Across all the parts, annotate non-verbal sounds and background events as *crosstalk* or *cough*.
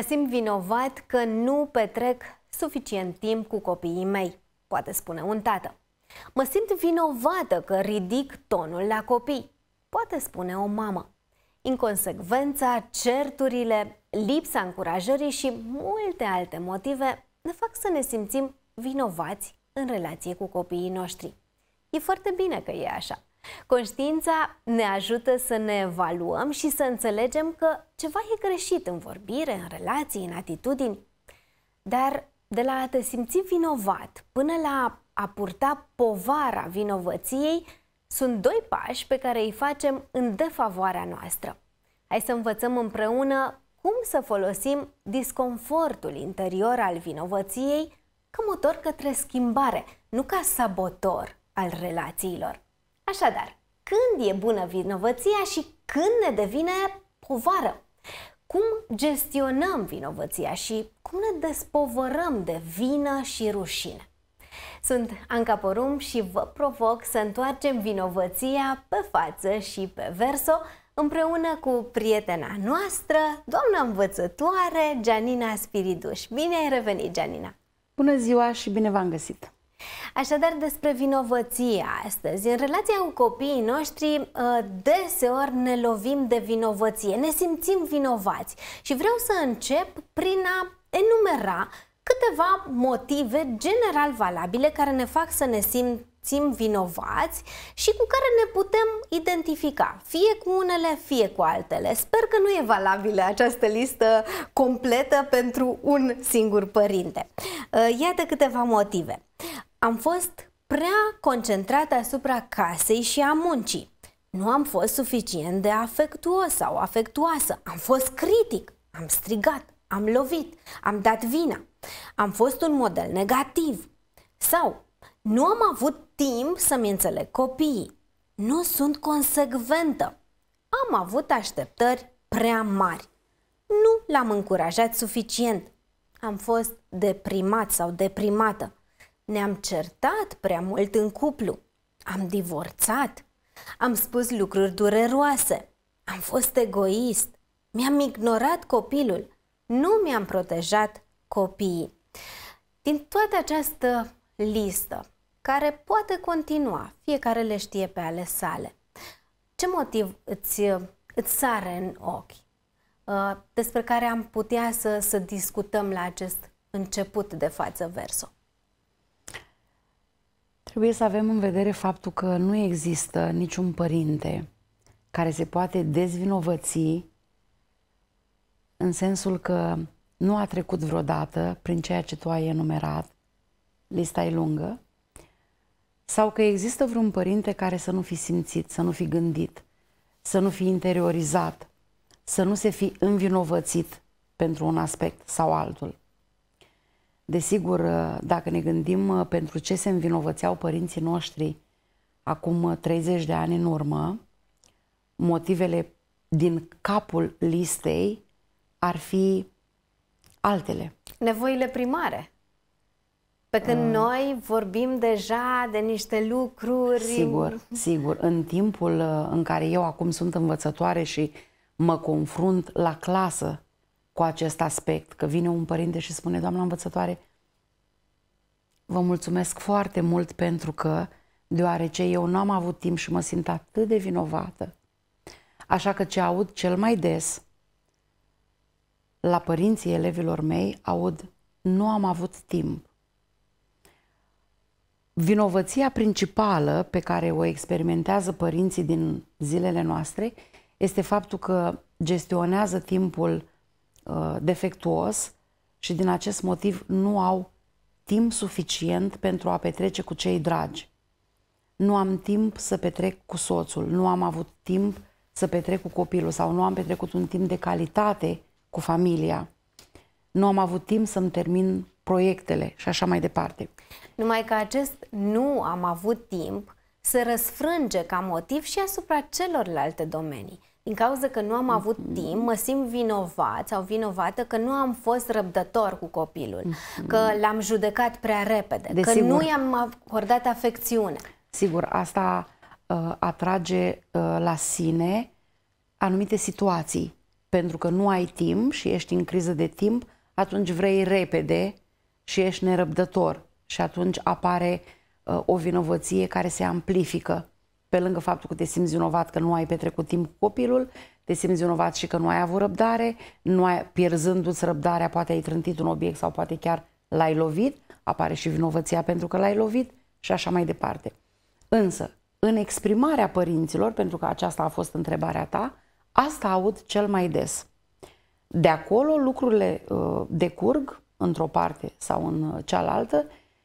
Mă simt vinovat că nu petrec suficient timp cu copiii mei, poate spune un tată. Mă simt vinovată că ridic tonul la copii, poate spune o mamă. Inconsecvența, certurile, lipsa încurajării și multe alte motive ne fac să ne simțim vinovați în relație cu copiii noștri. E foarte bine că e așa. Conștiința ne ajută să ne evaluăm și să înțelegem că ceva e greșit în vorbire, în relații, în atitudini. Dar de la a te simți vinovat până la a purta povara vinovăției, sunt doi pași pe care îi facem în defavoarea noastră. Hai să învățăm împreună cum să folosim disconfortul interior al vinovăției ca motor către schimbare, nu ca sabotor al relațiilor. Așadar, când e bună vinovăția și când ne devine povară? Cum gestionăm vinovăția și cum ne despovărăm de vină și rușine? Sunt Anca Porum și vă provoc să întoarcem vinovăția pe față și pe verso împreună cu prietena noastră, doamna învățătoare, Janina Spiriduș. Bine ai revenit, Janina! Bună ziua și bine v-am găsit! Așadar, despre vinovăție astăzi. În relația cu copiii noștri, ă, deseori ne lovim de vinovăție, ne simțim vinovați și vreau să încep prin a enumera câteva motive general valabile care ne fac să ne simțim vinovați și cu care ne putem identifica, fie cu unele, fie cu altele. Sper că nu e valabilă această listă completă pentru un singur părinte. Ă, iată câteva motive. Am fost prea concentrată asupra casei și a muncii. Nu am fost suficient de afectuos sau afectuoasă. Am fost critic, am strigat, am lovit, am dat vina. Am fost un model negativ. Sau nu am avut timp să-mi înțeleg copiii. Nu sunt consecventă. Am avut așteptări prea mari. Nu l-am încurajat suficient. Am fost deprimat sau deprimată. Ne-am certat prea mult în cuplu. Am divorțat. Am spus lucruri dureroase. Am fost egoist. Mi-am ignorat copilul. Nu mi-am protejat copiii. Din toată această listă, care poate continua, fiecare le știe pe ale sale, ce motiv îți, îți sare în ochi? Uh, despre care am putea să, să discutăm la acest început de față verso. Trebuie să avem în vedere faptul că nu există niciun părinte care se poate dezvinovăți în sensul că nu a trecut vreodată prin ceea ce tu ai enumerat, lista e lungă, sau că există vreun părinte care să nu fi simțit, să nu fi gândit, să nu fi interiorizat, să nu se fi învinovățit pentru un aspect sau altul. Desigur, uh, dacă ne gândim uh, pentru ce se învinovățeau părinții noștri acum 30 uh, de ani în urmă, motivele din capul listei ar fi altele. Nevoile primare. Pe când uh, noi vorbim deja de niște lucruri... Sigur, sigur. În timpul în care eu acum sunt învățătoare și mă confrunt la clasă cu acest aspect, că vine un părinte și spune, doamna învățătoare, vă mulțumesc foarte mult pentru că, deoarece eu nu am avut timp și mă simt atât de vinovată, așa că ce aud cel mai des la părinții elevilor mei, aud, nu am avut timp. Vinovăția principală pe care o experimentează părinții din zilele noastre este faptul că gestionează timpul Uh, defectuos și din acest motiv nu au timp suficient pentru a petrece cu cei dragi. Nu am timp să petrec cu soțul, nu am avut timp să petrec cu copilul sau nu am petrecut un timp de calitate cu familia. Nu am avut timp să-mi termin proiectele și așa mai departe. Numai că acest nu am avut timp se răsfrânge ca motiv și asupra celorlalte domenii din cauza că nu am avut timp, mă simt vinovat sau vinovată că nu am fost răbdător cu copilul, că l-am judecat prea repede, de că sigur. nu i-am acordat afecțiune. Sigur, asta uh, atrage uh, la sine anumite situații, pentru că nu ai timp și ești în criză de timp, atunci vrei repede și ești nerăbdător și atunci apare uh, o vinovăție care se amplifică pe lângă faptul că te simți vinovat că nu ai petrecut timp cu copilul, te simți vinovat și că nu ai avut răbdare, nu ai, pierzându-ți răbdarea, poate ai trântit un obiect sau poate chiar l-ai lovit, apare și vinovăția pentru că l-ai lovit și așa mai departe. Însă, în exprimarea părinților, pentru că aceasta a fost întrebarea ta, asta aud cel mai des. De acolo lucrurile uh, decurg într-o parte sau în cealaltă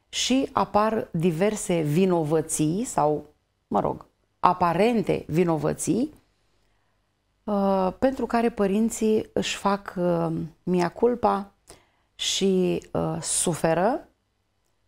și apar diverse vinovății sau, mă rog, aparente vinovății uh, pentru care părinții își fac uh, mia culpa și uh, suferă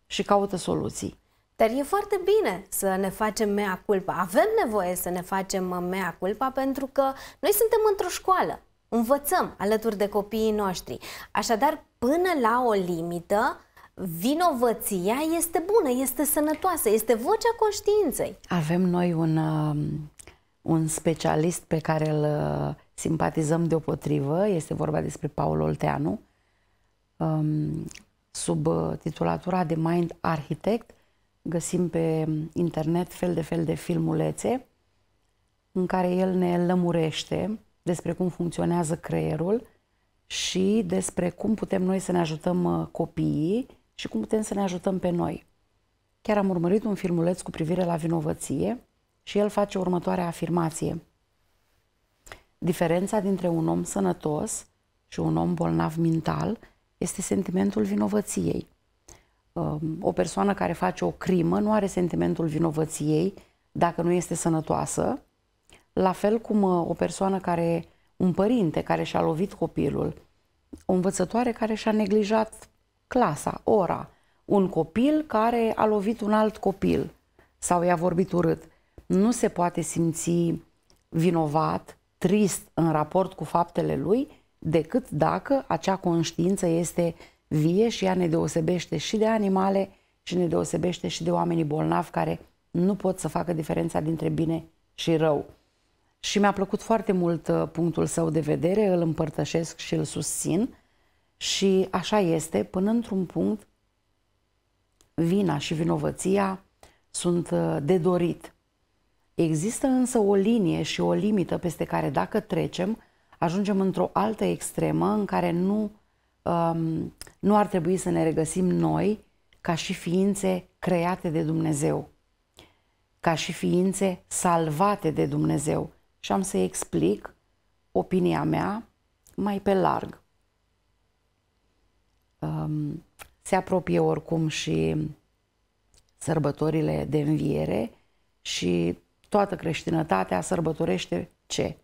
și caută soluții. Dar e foarte bine să ne facem mea culpa. Avem nevoie să ne facem mea culpa pentru că noi suntem într-o școală. Învățăm alături de copiii noștri. Așadar, până la o limită, vinovăția este bună, este sănătoasă, este vocea conștiinței. Avem noi un, um, un specialist pe care îl uh, simpatizăm deopotrivă, este vorba despre Paul Olteanu, um, sub uh, titulatura de Mind Architect, găsim pe internet fel de fel de filmulețe în care el ne lămurește despre cum funcționează creierul și despre cum putem noi să ne ajutăm uh, copiii și cum putem să ne ajutăm pe noi. Chiar am urmărit un filmuleț cu privire la vinovăție și el face următoarea afirmație. Diferența dintre un om sănătos și un om bolnav mental este sentimentul vinovăției. Um, o persoană care face o crimă nu are sentimentul vinovăției dacă nu este sănătoasă, la fel cum uh, o persoană care, un părinte care și-a lovit copilul, o învățătoare care și-a neglijat clasa, ora, un copil care a lovit un alt copil sau i-a vorbit urât, nu se poate simți vinovat, trist în raport cu faptele lui, decât dacă acea conștiință este vie și ea ne deosebește și de animale și ne deosebește și de oamenii bolnavi care nu pot să facă diferența dintre bine și rău. Și mi-a plăcut foarte mult uh, punctul său de vedere, îl împărtășesc și îl susțin și așa este, până într-un punct, vina și vinovăția sunt uh, de dorit. Există însă o linie și o limită peste care dacă trecem, ajungem într-o altă extremă în care nu, um, nu ar trebui să ne regăsim noi ca și ființe create de Dumnezeu, ca și ființe salvate de Dumnezeu. Și am să explic opinia mea mai pe larg um, se apropie oricum și sărbătorile de înviere și toată creștinătatea sărbătorește ce?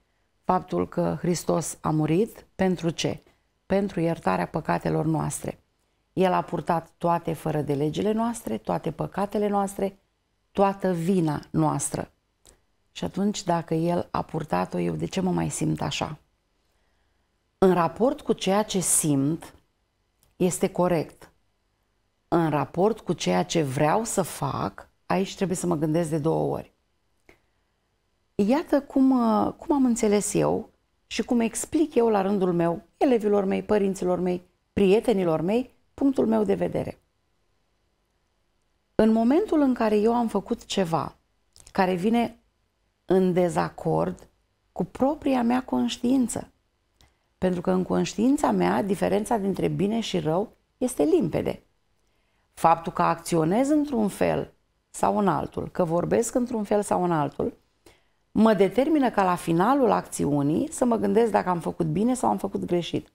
Faptul că Hristos a murit pentru ce? Pentru iertarea păcatelor noastre. El a purtat toate fără de legile noastre, toate păcatele noastre, toată vina noastră. Și atunci, dacă El a purtat-o, eu de ce mă mai simt așa? În raport cu ceea ce simt, este corect în raport cu ceea ce vreau să fac, aici trebuie să mă gândesc de două ori. Iată cum, uh, cum am înțeles eu și cum explic eu la rândul meu, elevilor mei, părinților mei, prietenilor mei, punctul meu de vedere. În momentul în care eu am făcut ceva care vine în dezacord cu propria mea conștiință, pentru că în conștiința mea, diferența dintre bine și rău este limpede. Faptul că acționez într-un fel sau în altul, că vorbesc într-un fel sau în altul, mă determină ca la finalul acțiunii să mă gândesc dacă am făcut bine sau am făcut greșit.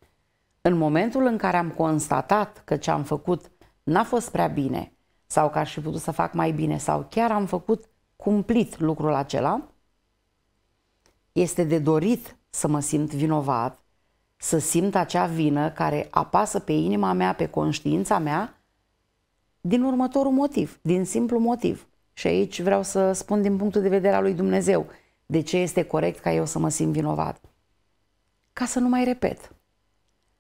În momentul în care am constatat că ce am făcut n-a fost prea bine sau că aș fi putut să fac mai bine sau chiar am făcut cumplit lucrul acela, este de dorit să mă simt vinovat să simt acea vină care apasă pe inima mea, pe conștiința mea, din următorul motiv, din simplu motiv. Și aici vreau să spun din punctul de vedere al lui Dumnezeu de ce este corect ca eu să mă simt vinovat. Ca să nu mai repet.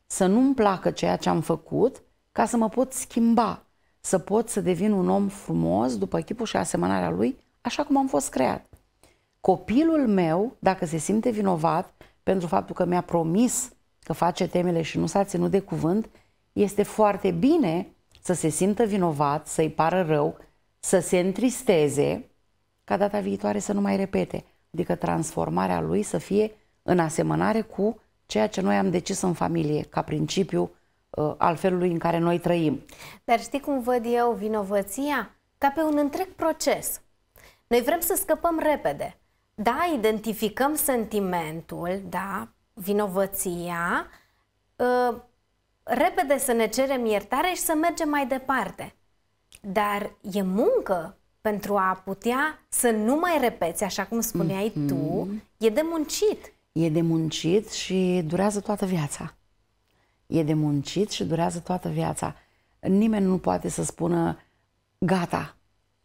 Să nu-mi placă ceea ce am făcut ca să mă pot schimba, să pot să devin un om frumos după chipul și asemănarea lui, așa cum am fost creat. Copilul meu, dacă se simte vinovat pentru faptul că mi-a promis că face temele și nu s-a ținut de cuvânt, este foarte bine să se simtă vinovat, să-i pară rău, să se întristeze, ca data viitoare să nu mai repete. Adică transformarea lui să fie în asemănare cu ceea ce noi am decis în familie, ca principiu ă, al felului în care noi trăim. Dar știi cum văd eu vinovăția? Ca pe un întreg proces. Noi vrem să scăpăm repede. Da, identificăm sentimentul, da, vinovăția, uh, repede să ne cerem iertare și să mergem mai departe. Dar e muncă pentru a putea să nu mai repeți, așa cum spuneai mm-hmm. tu, e de muncit. E de muncit și durează toată viața. E de muncit și durează toată viața. Nimeni nu poate să spună, gata,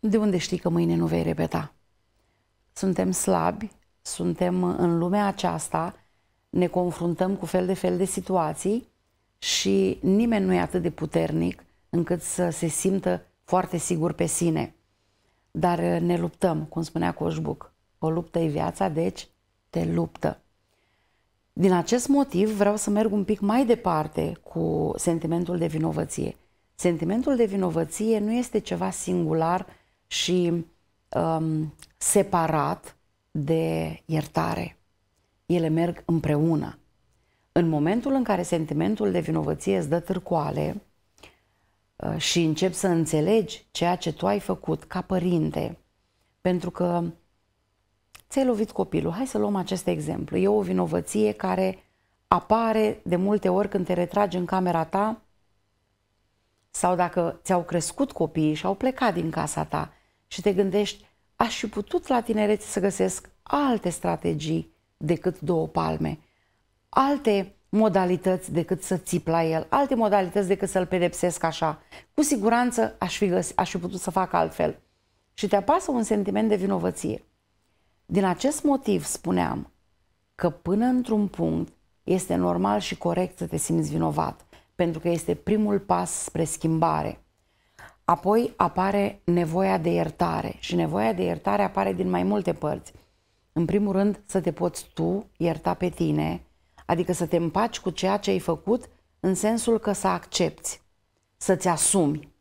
de unde știi că mâine nu vei repeta? Suntem slabi, suntem în lumea aceasta, ne confruntăm cu fel de fel de situații și nimeni nu e atât de puternic încât să se simtă foarte sigur pe sine. Dar uh, ne luptăm, cum spunea Coșbuc. O luptă e viața, deci te luptă. Din acest motiv vreau să merg un pic mai departe cu sentimentul de vinovăție. Sentimentul de vinovăție nu este ceva singular și um, separat de iertare ele merg împreună. În momentul în care sentimentul de vinovăție îți dă târcoale uh, și începi să înțelegi ceea ce tu ai făcut ca părinte, pentru că ți-ai lovit copilul, hai să luăm acest exemplu, e o vinovăție care apare de multe ori când te retragi în camera ta sau dacă ți-au crescut copiii și au plecat din casa ta și te gândești, aș fi putut la tinerețe să găsesc alte strategii decât două palme, alte modalități decât să țip la el, alte modalități decât să-l pedepsesc așa. Cu siguranță aș fi, găs- aș fi putut să fac altfel. Și te apasă un sentiment de vinovăție. Din acest motiv spuneam că până într-un punct este normal și corect să te simți vinovat, pentru că este primul pas spre schimbare. Apoi apare nevoia de iertare și nevoia de iertare apare din mai multe părți – în primul rând, să te poți tu ierta pe tine, adică să te împaci cu ceea ce ai făcut în sensul că să accepti, să-ți asumi.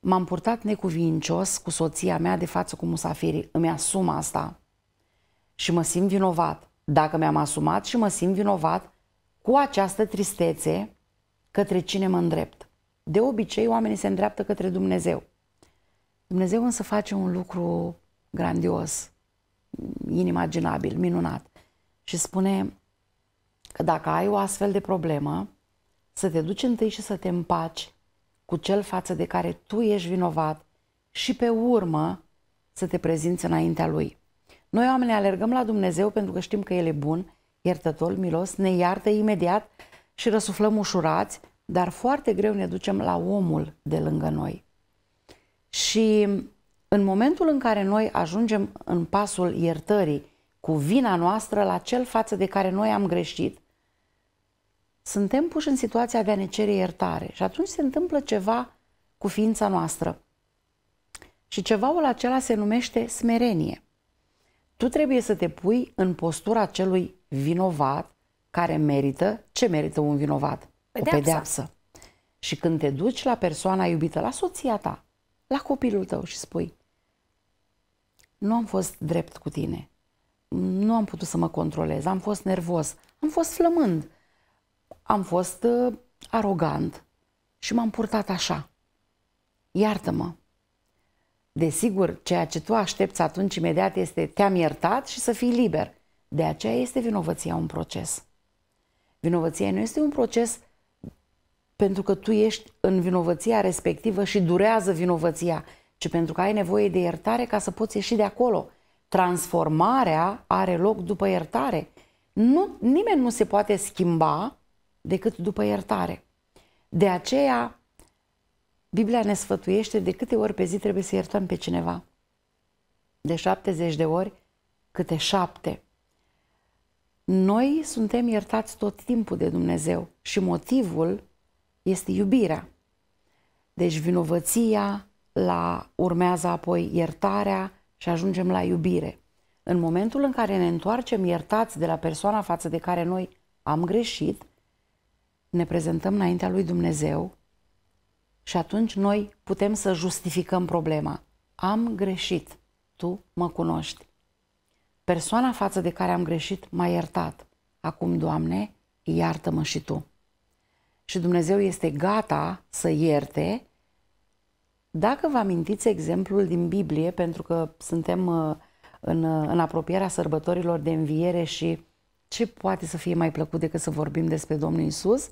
M-am purtat necuvincios cu soția mea de față cu musafirii, îmi asum asta și mă simt vinovat. Dacă mi-am asumat și mă simt vinovat cu această tristețe către cine mă îndrept. De obicei, oamenii se îndreaptă către Dumnezeu. Dumnezeu însă face un lucru grandios inimaginabil, minunat. Și spune că dacă ai o astfel de problemă, să te duci întâi și să te împaci cu cel față de care tu ești vinovat și pe urmă să te prezinți înaintea lui. Noi oamenii alergăm la Dumnezeu pentru că știm că El e bun, iertător, milos, ne iartă imediat și răsuflăm ușurați, dar foarte greu ne ducem la omul de lângă noi. Și în momentul în care noi ajungem în pasul iertării cu vina noastră la cel față de care noi am greșit, suntem puși în situația de a ne cere iertare și atunci se întâmplă ceva cu ființa noastră. Și cevaul acela se numește smerenie. Tu trebuie să te pui în postura celui vinovat care merită ce merită un vinovat? Pedeapsa. O pedeapsă. Și când te duci la persoana iubită, la soția ta, la copilul tău și spui nu am fost drept cu tine. Nu am putut să mă controlez, am fost nervos, am fost flămând, am fost uh, arogant și m-am purtat așa. Iartă-mă. Desigur, ceea ce tu aștepți atunci imediat este te-am iertat și să fii liber. De aceea este vinovăția un proces. Vinovăția nu este un proces pentru că tu ești în vinovăția respectivă și durează vinovăția ci pentru că ai nevoie de iertare ca să poți ieși de acolo. Transformarea are loc după iertare. Nu, nimeni nu se poate schimba decât după iertare. De aceea, Biblia ne sfătuiește de câte ori pe zi trebuie să iertăm pe cineva. De 70 de ori, câte șapte. Noi suntem iertați tot timpul de Dumnezeu și motivul este iubirea. Deci vinovăția, la urmează apoi iertarea și ajungem la iubire. În momentul în care ne întoarcem iertați de la persoana față de care noi am greșit, ne prezentăm înaintea lui Dumnezeu și atunci noi putem să justificăm problema. Am greșit, tu mă cunoști. Persoana față de care am greșit m-a iertat. Acum, Doamne, iartă-mă și tu. Și Dumnezeu este gata să ierte dacă vă amintiți exemplul din Biblie, pentru că suntem uh, în, uh, în apropierea sărbătorilor de înviere și ce poate să fie mai plăcut decât să vorbim despre Domnul Isus?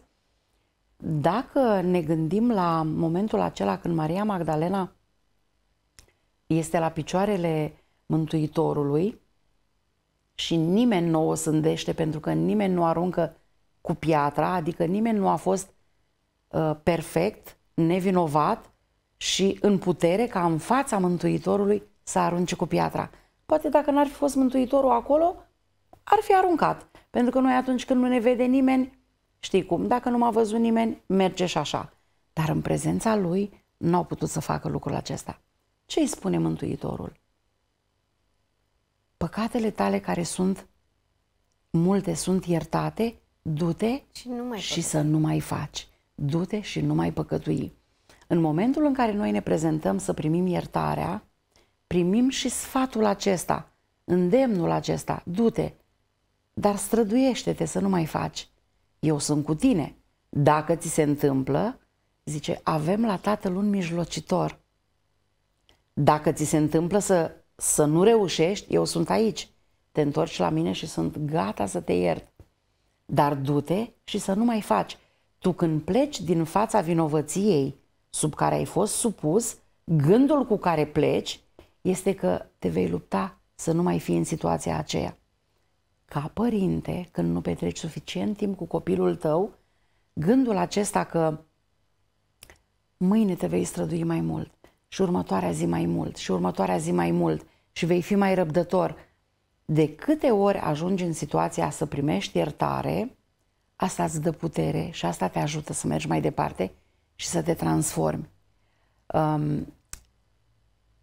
Dacă ne gândim la momentul acela când Maria Magdalena este la picioarele Mântuitorului și nimeni nu o sândește pentru că nimeni nu aruncă cu piatra, adică nimeni nu a fost uh, perfect, nevinovat, și în putere ca în fața Mântuitorului să arunce cu piatra. Poate dacă n-ar fi fost Mântuitorul acolo, ar fi aruncat. Pentru că noi atunci când nu ne vede nimeni, știi cum, dacă nu m-a văzut nimeni, merge și așa. Dar în prezența lui n-au putut să facă lucrul acesta. Ce îi spune Mântuitorul? Păcatele tale care sunt multe, sunt iertate, du-te și, nu mai și să nu mai faci. Du-te și nu mai păcătui. În momentul în care noi ne prezentăm să primim iertarea, primim și sfatul acesta, îndemnul acesta, du-te, dar străduiește-te să nu mai faci. Eu sunt cu tine. Dacă ți se întâmplă, zice, avem la Tatăl un mijlocitor. Dacă ți se întâmplă să, să nu reușești, eu sunt aici. Te întorci la mine și sunt gata să te iert. Dar du-te și să nu mai faci. Tu când pleci din fața vinovăției, sub care ai fost supus, gândul cu care pleci este că te vei lupta să nu mai fii în situația aceea. Ca părinte, când nu petreci suficient timp cu copilul tău, gândul acesta că mâine te vei strădui mai mult și următoarea zi mai mult și următoarea zi mai mult și vei fi mai răbdător. De câte ori ajungi în situația să primești iertare, asta îți dă putere și asta te ajută să mergi mai departe și să te transformi. Um,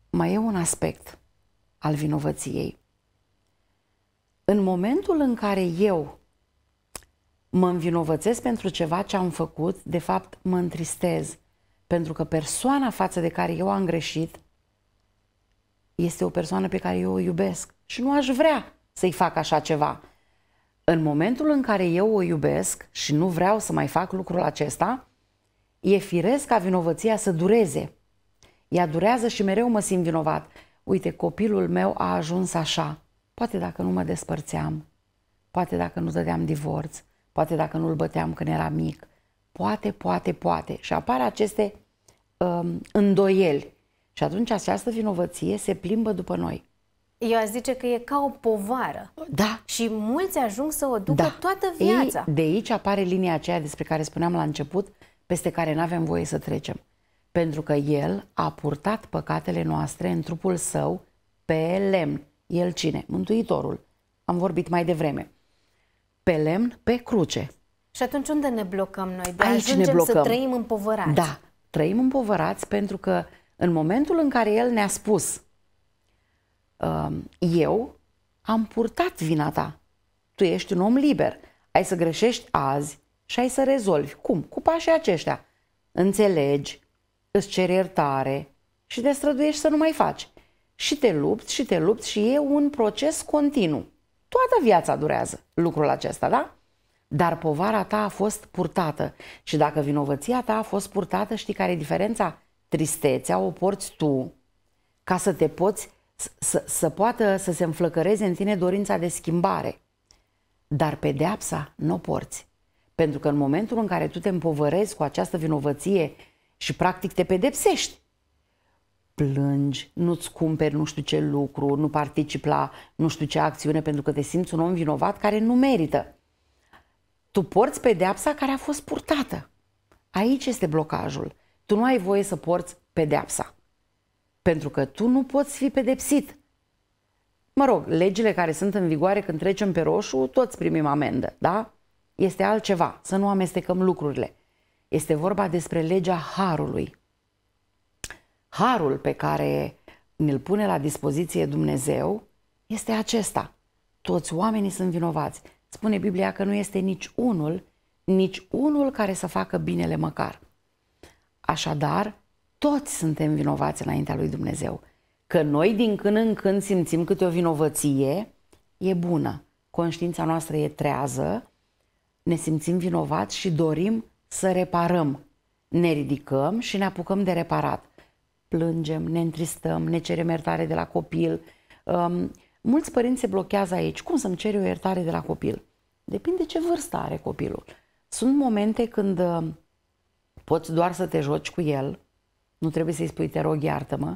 mai e un aspect al vinovăției. În momentul în care eu mă învinovățesc pentru ceva ce am făcut, de fapt mă întristez, pentru că persoana față de care eu am greșit este o persoană pe care eu o iubesc și nu aș vrea să-i fac așa ceva. În momentul în care eu o iubesc și nu vreau să mai fac lucrul acesta, E firesc ca vinovăția să dureze. Ea durează și mereu mă simt vinovat. Uite, copilul meu a ajuns așa. Poate dacă nu mă despărțeam, poate dacă nu dădeam divorț, poate dacă nu-l băteam când era mic, poate, poate, poate. Și apar aceste um, îndoieli. Și atunci această vinovăție se plimbă după noi. Eu aș zice că e ca o povară. Da. Și mulți ajung să o ducă da. toată viața. Ei, de aici apare linia aceea despre care spuneam la început, peste care nu avem voie să trecem, pentru că El a purtat păcatele noastre în trupul Său pe lemn. El cine? Mântuitorul. Am vorbit mai devreme. Pe lemn, pe cruce. Și atunci unde ne blocăm noi? De Aici ajungem ne blocăm. să trăim împovărați. Da, trăim împovărați pentru că în momentul în care El ne-a spus um, eu am purtat vina ta. Tu ești un om liber. Ai să greșești azi, și ai să rezolvi. Cum? Cu pașii aceștia. Înțelegi, îți ceri iertare și te străduiești să nu mai faci. Și te lupți și te lupți și e un proces continuu. Toată viața durează lucrul acesta, da? Dar povara ta a fost purtată și dacă vinovăția ta a fost purtată, știi care e diferența? Tristețea o porți tu ca să te poți, să, să poată să se înflăcăreze în tine dorința de schimbare. Dar pedeapsa nu o porți. Pentru că în momentul în care tu te împovărezi cu această vinovăție și practic te pedepsești, plângi, nu-ți cumperi nu știu ce lucru, nu participi la nu știu ce acțiune pentru că te simți un om vinovat care nu merită. Tu porți pedeapsa care a fost purtată. Aici este blocajul. Tu nu ai voie să porți pedeapsa. Pentru că tu nu poți fi pedepsit. Mă rog, legile care sunt în vigoare când trecem pe roșu, toți primim amendă, da? este altceva, să nu amestecăm lucrurile. Este vorba despre legea harului. Harul pe care ne-l pune la dispoziție Dumnezeu este acesta. Toți oamenii sunt vinovați. Spune Biblia că nu este nici unul, nici unul care să facă binele măcar. Așadar, toți suntem vinovați înaintea lui Dumnezeu. Că noi din când în când simțim câte o vinovăție, e bună. Conștiința noastră e trează ne simțim vinovați și dorim să reparăm. Ne ridicăm și ne apucăm de reparat. Plângem, ne întristăm, ne cerem iertare de la copil. Um, mulți părinți se blochează aici. Cum să-mi cer eu iertare de la copil? Depinde ce vârstă are copilul. Sunt momente când um, poți doar să te joci cu el, nu trebuie să-i spui te rog iartă-mă.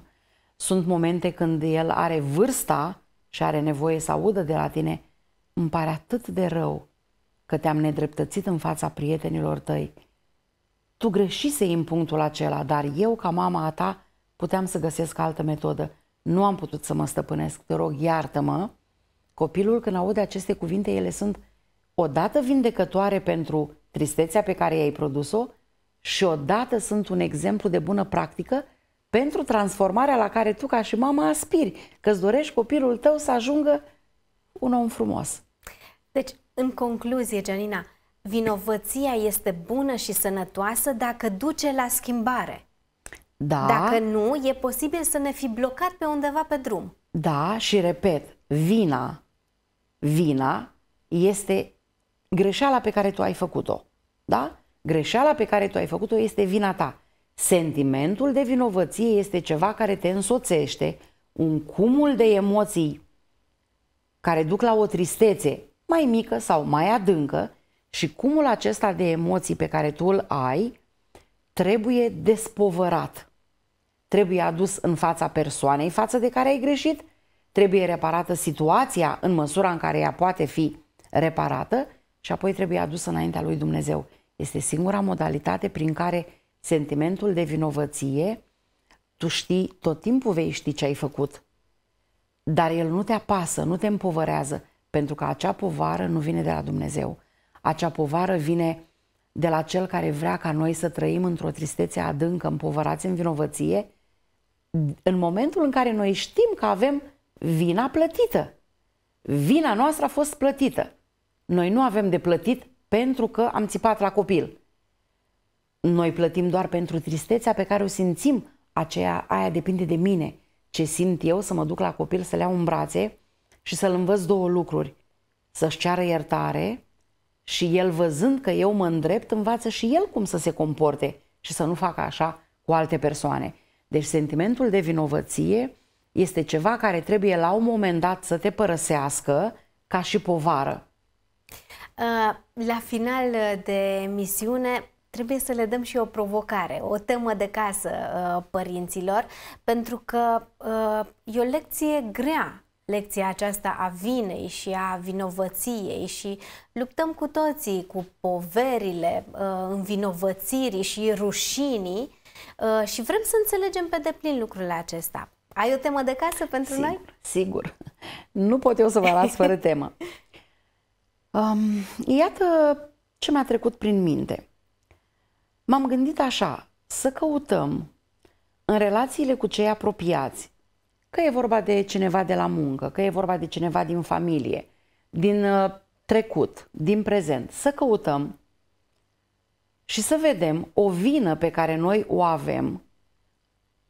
Sunt momente când el are vârsta și are nevoie să audă de la tine, îmi pare atât de rău că te-am nedreptățit în fața prietenilor tăi. Tu greșisei în punctul acela, dar eu, ca mama a ta, puteam să găsesc altă metodă. Nu am putut să mă stăpânesc, te rog, iartă-mă. Copilul, când aude aceste cuvinte, ele sunt odată vindecătoare pentru tristețea pe care i-ai produs-o și odată sunt un exemplu de bună practică pentru transformarea la care tu ca și mama aspiri, că îți dorești copilul tău să ajungă un om frumos. Deci, în concluzie, Janina, vinovăția este bună și sănătoasă dacă duce la schimbare. Da. Dacă nu, e posibil să ne fi blocat pe undeva pe drum. Da, și repet, vina, vina este greșeala pe care tu ai făcut-o. Da? Greșeala pe care tu ai făcut-o este vina ta. Sentimentul de vinovăție este ceva care te însoțește, un cumul de emoții care duc la o tristețe mai mică sau mai adâncă și cumul acesta de emoții pe care tu îl ai trebuie despovărat. Trebuie adus în fața persoanei față de care ai greșit, trebuie reparată situația în măsura în care ea poate fi reparată și apoi trebuie adusă înaintea lui Dumnezeu. Este singura modalitate prin care sentimentul de vinovăție, tu știi, tot timpul vei ști ce ai făcut, dar el nu te apasă, nu te împovărează, pentru că acea povară nu vine de la Dumnezeu. Acea povară vine de la cel care vrea ca noi să trăim într-o tristețe adâncă, împovărați în vinovăție, în momentul în care noi știm că avem vina plătită. Vina noastră a fost plătită. Noi nu avem de plătit pentru că am țipat la copil. Noi plătim doar pentru tristețea pe care o simțim. Aceea, aia depinde de mine. Ce simt eu să mă duc la copil să le iau în brațe și să-l învăț două lucruri. Să-și ceară iertare și el văzând că eu mă îndrept, învață și el cum să se comporte și să nu facă așa cu alte persoane. Deci sentimentul de vinovăție este ceva care trebuie la un moment dat să te părăsească ca și povară. Uh, la final de emisiune trebuie să le dăm și o provocare, o temă de casă uh, părinților, pentru că uh, e o lecție grea lecția aceasta a vinei și a vinovăției și luptăm cu toții cu poverile uh, învinovățirii și rușinii uh, și vrem să înțelegem pe deplin lucrurile acestea Ai o temă de casă pentru sigur, noi? Sigur. Nu pot eu să vă las fără temă. *laughs* Um, iată ce mi-a trecut prin minte. M-am gândit așa, să căutăm în relațiile cu cei apropiați Că e vorba de cineva de la muncă, că e vorba de cineva din familie, din uh, trecut, din prezent. Să căutăm și să vedem o vină pe care noi o avem,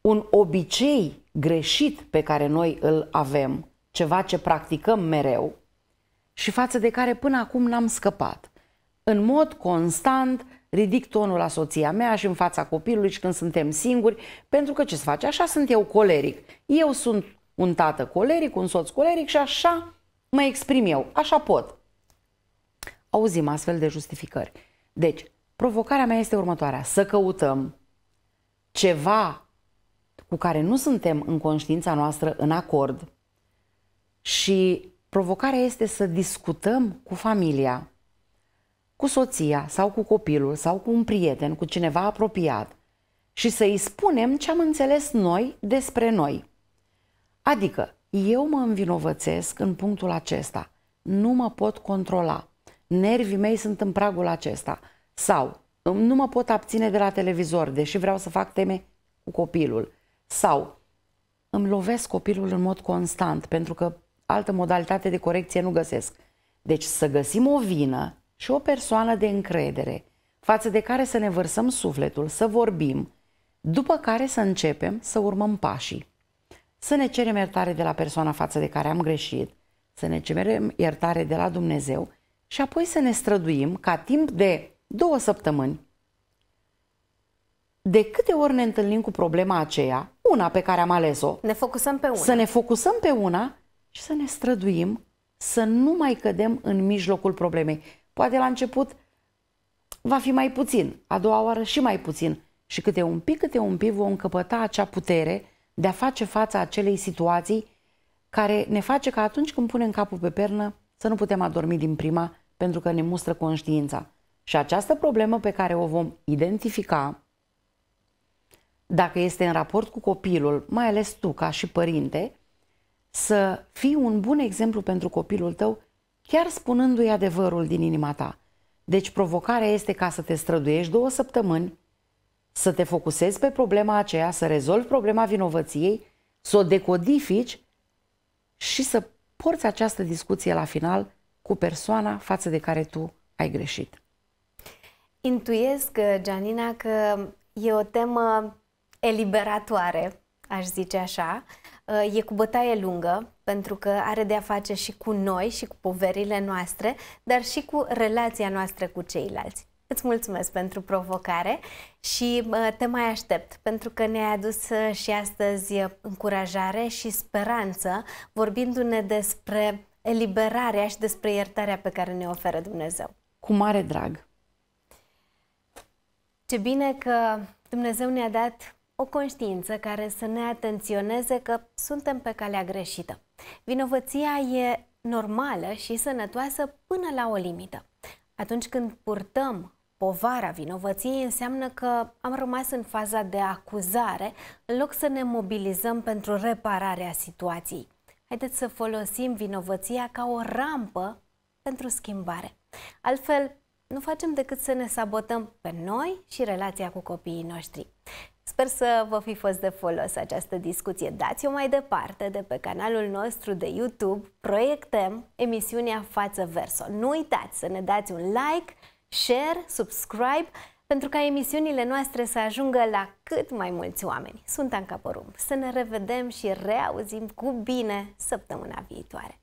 un obicei greșit pe care noi îl avem, ceva ce practicăm mereu și față de care până acum n-am scăpat. În mod constant ridic tonul la soția mea și în fața copilului și când suntem singuri, pentru că ce se face? Așa sunt eu coleric. Eu sunt un tată coleric, un soț coleric și așa mă exprim eu, așa pot. Auzim astfel de justificări. Deci, provocarea mea este următoarea, să căutăm ceva cu care nu suntem în conștiința noastră în acord și provocarea este să discutăm cu familia cu soția sau cu copilul sau cu un prieten, cu cineva apropiat și să-i spunem ce am înțeles noi despre noi. Adică, eu mă învinovățesc în punctul acesta, nu mă pot controla, nervii mei sunt în pragul acesta sau nu mă pot abține de la televizor, deși vreau să fac teme cu copilul sau îmi lovesc copilul în mod constant pentru că altă modalitate de corecție nu găsesc. Deci să găsim o vină și o persoană de încredere, față de care să ne vărsăm sufletul, să vorbim, după care să începem să urmăm pașii. Să ne cerem iertare de la persoana față de care am greșit, să ne cerem iertare de la Dumnezeu și apoi să ne străduim ca timp de două săptămâni. De câte ori ne întâlnim cu problema aceea, una pe care am ales-o, ne focusăm pe una. să ne focusăm pe una și să ne străduim să nu mai cădem în mijlocul problemei. Poate la început va fi mai puțin, a doua oară și mai puțin și câte un pic, câte un pic vom încăpăta acea putere de a face fața acelei situații care ne face ca atunci când punem capul pe pernă să nu putem adormi din prima pentru că ne mustră conștiința. Și această problemă pe care o vom identifica, dacă este în raport cu copilul, mai ales tu ca și părinte, să fii un bun exemplu pentru copilul tău chiar spunându-i adevărul din inima ta. Deci provocarea este ca să te străduiești două săptămâni, să te focusezi pe problema aceea, să rezolvi problema vinovăției, să o decodifici și să porți această discuție la final cu persoana față de care tu ai greșit. Intuiesc, Janina, uh, că e o temă eliberatoare, aș zice așa. Uh, e cu bătaie lungă, pentru că are de a face și cu noi și cu poverile noastre, dar și cu relația noastră cu ceilalți. Îți mulțumesc pentru provocare și uh, te mai aștept pentru că ne-ai adus uh, și astăzi încurajare și speranță vorbindu-ne despre eliberarea și despre iertarea pe care ne oferă Dumnezeu. Cu mare drag! Ce bine că Dumnezeu ne-a dat o conștiință care să ne atenționeze că suntem pe calea greșită. Vinovăția e normală și sănătoasă până la o limită. Atunci când purtăm povara vinovăției, înseamnă că am rămas în faza de acuzare, în loc să ne mobilizăm pentru repararea situației. Haideți să folosim vinovăția ca o rampă pentru schimbare. Altfel, nu facem decât să ne sabotăm pe noi și relația cu copiii noștri. Sper să vă fi fost de folos această discuție. Dați-o mai departe de pe canalul nostru de YouTube. Proiectăm emisiunea Față Verso. Nu uitați să ne dați un like, share, subscribe pentru ca emisiunile noastre să ajungă la cât mai mulți oameni. Sunt Anca Porumb. Să ne revedem și reauzim cu bine săptămâna viitoare.